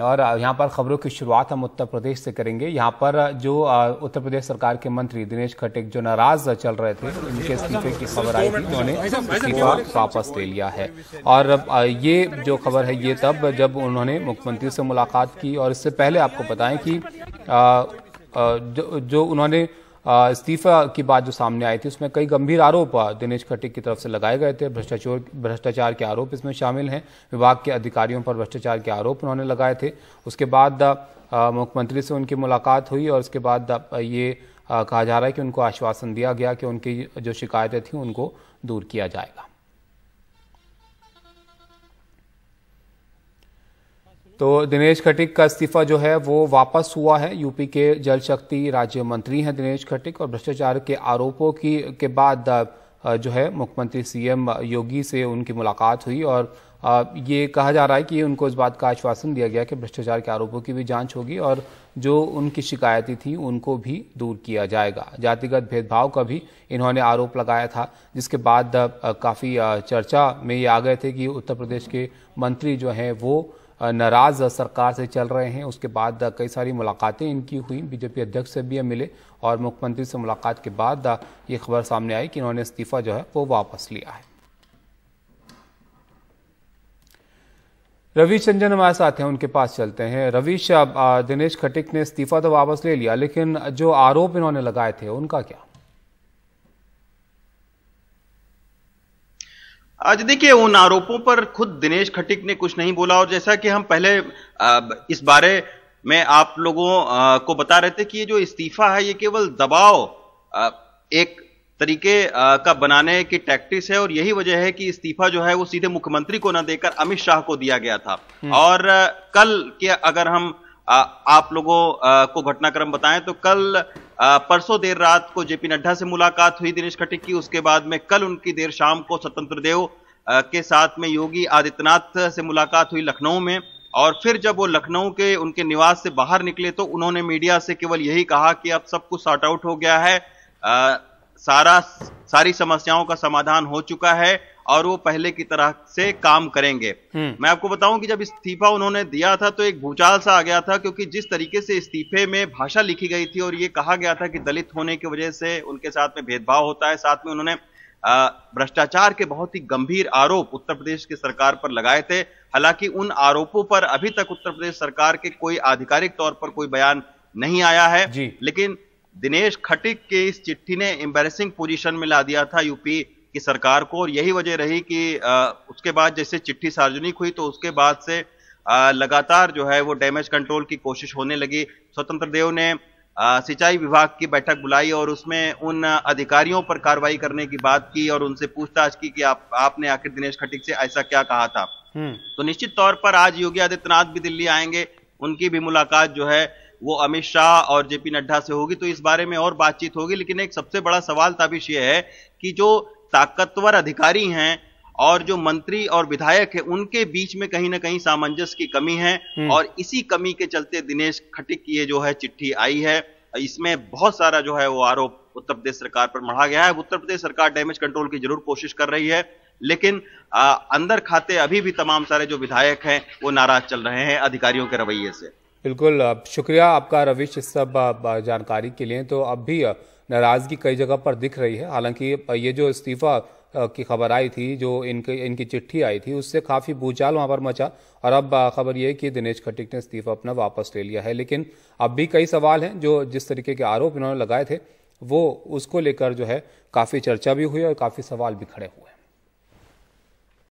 और यहाँ पर खबरों की शुरुआत हम उत्तर प्रदेश से करेंगे यहाँ पर जो उत्तर प्रदेश सरकार के मंत्री दिनेश खटेक जो नाराज चल रहे थे उनके इस्तीफे की खबर आई थी उन्होंने इस्तीफा वापस ले लिया है और ये जो खबर है ये तब जब उन्होंने मुख्यमंत्री से मुलाकात की और इससे पहले आपको बताएं कि जो उन्होंने इस्तीफा की बात जो सामने आई थी उसमें कई गंभीर आरोप दिनेश खटिक की तरफ से लगाए गए थे भ्रष्टाचार भ्रष्टाचार के आरोप इसमें शामिल हैं विभाग के अधिकारियों पर भ्रष्टाचार के आरोप उन्होंने लगाए थे उसके बाद मुख्यमंत्री से उनकी मुलाकात हुई और उसके बाद ये कहा जा रहा है कि उनको आश्वासन दिया गया कि उनकी जो शिकायतें थी उनको दूर किया जाएगा तो दिनेश खटिक का इस्तीफा जो है वो वापस हुआ है यूपी के जल शक्ति राज्य मंत्री हैं दिनेश खटिक और भ्रष्टाचार के आरोपों की के बाद जो है मुख्यमंत्री सीएम योगी से उनकी मुलाकात हुई और ये कहा जा रहा है कि उनको इस बात का आश्वासन दिया गया कि भ्रष्टाचार के आरोपों की भी जांच होगी और जो उनकी शिकायतें थी उनको भी दूर किया जाएगा जातिगत भेदभाव का भी इन्होंने आरोप लगाया था जिसके बाद काफ़ी चर्चा में ये आ गए थे कि उत्तर प्रदेश के मंत्री जो हैं वो नाराज़ सरकार से चल रहे हैं उसके बाद कई सारी मुलाकातें इनकी हुई बीजेपी अध्यक्ष से भी मिले और मुख्यमंत्री से मुलाकात के बाद ये खबर सामने आई कि इन्होंने इस्तीफ़ा जो है वो वापस लिया है रवीश रंजन हमारे साथ हैं उनके पास चलते हैं रवीश दिनेश खटिक ने इस्तीफ़ा तो वापस ले लिया लेकिन जो आरोप इन्होंने लगाए थे उनका क्या आज देखिए उन आरोपों पर खुद दिनेश खटिक ने कुछ नहीं बोला और जैसा कि हम पहले इस बारे में आप लोगों को बता रहे थे कि ये जो इस्तीफा है ये केवल दबाव एक तरीके का बनाने की टैक्टिस है और यही वजह है कि इस्तीफा जो है वो सीधे मुख्यमंत्री को ना देकर अमित शाह को दिया गया था हम्म। और कल के अगर हम आप लोगों को घटनाक्रम बताएं तो कल परसों देर रात को जेपी नड्डा से मुलाकात हुई दिनेश खटिक की उसके बाद में कल उनकी देर शाम को स्वतंत्र देव के साथ में योगी आदित्यनाथ से मुलाकात हुई लखनऊ में और फिर जब वो लखनऊ के उनके निवास से बाहर निकले तो उन्होंने मीडिया से केवल यही कहा कि अब सब कुछ सॉर्ट आउट हो गया है आ, सारा सारी समस्याओं का समाधान हो चुका है और वो पहले की तरह से काम करेंगे हम्म। मैं आपको बताऊं कि जब इस्तीफा उन्होंने दिया था तो एक भूचाल सा आ गया था क्योंकि जिस तरीके से इस्तीफे में भाषा लिखी गई थी और ये कहा गया था कि दलित होने की वजह से उनके साथ में भेदभाव होता है साथ में उन्होंने भ्रष्टाचार के बहुत ही गंभीर आरोप उत्तर प्रदेश की सरकार पर लगाए थे हालांकि उन आरोपों पर अभी तक उत्तर प्रदेश सरकार के कोई आधिकारिक तौर पर कोई बयान नहीं आया है लेकिन दिनेश खटिक के इस चिट्ठी ने एम्बेसिंग पोजीशन में ला दिया था यूपी कि सरकार को और यही वजह रही कि आ, उसके बाद जैसे चिट्ठी सार्वजनिक हुई तो उसके बाद से आ, लगातार जो है वो डैमेज कंट्रोल की कोशिश होने लगी स्वतंत्र देव ने सिंचाई विभाग की बैठक बुलाई और उसमें उन अधिकारियों पर कार्रवाई करने की बात की और उनसे पूछताछ की कि आप आपने आखिर दिनेश खटिक से ऐसा क्या कहा था हम्म। तो निश्चित तौर पर आज योगी आदित्यनाथ भी दिल्ली आएंगे उनकी भी मुलाकात जो है वो अमित शाह और जेपी नड्डा से होगी तो इस बारे में और बातचीत होगी लेकिन एक सबसे बड़ा सवाल ताबिश ये है कि जो ताकतवर अधिकारी हैं और जो मंत्री और विधायक है उनके बीच में कहीं ना कहीं सामंजस्य की कमी है हम्म। और इसी कमी के चलते दिनेश खटिक की ये जो है चिट्ठी आई है इसमें बहुत सारा जो है वो आरोप उत्तर प्रदेश सरकार पर मढ़ा गया है उत्तर प्रदेश सरकार डैमेज कंट्रोल की जरूर कोशिश कर रही है लेकिन आ, अंदर खाते अभी भी तमाम सारे जो विधायक हैं वो नाराज चल रहे हैं अधिकारियों के रवैये से बिल्कुल शुक्रिया आपका रविश इस सब जानकारी के लिए तो अब भी नाराज़गी कई जगह पर दिख रही है हालांकि ये जो इस्तीफ़ा की खबर आई थी जो इनके इनकी चिट्ठी आई थी उससे काफ़ी भूचाल वहाँ पर मचा और अब खबर यह कि दिनेश खटिक ने इस्तीफ़ा अपना वापस ले लिया है लेकिन अब भी कई सवाल हैं जो जिस तरीके के आरोप इन्होंने लगाए थे वो उसको लेकर जो है काफ़ी चर्चा भी हुई और काफ़ी सवाल भी खड़े हुए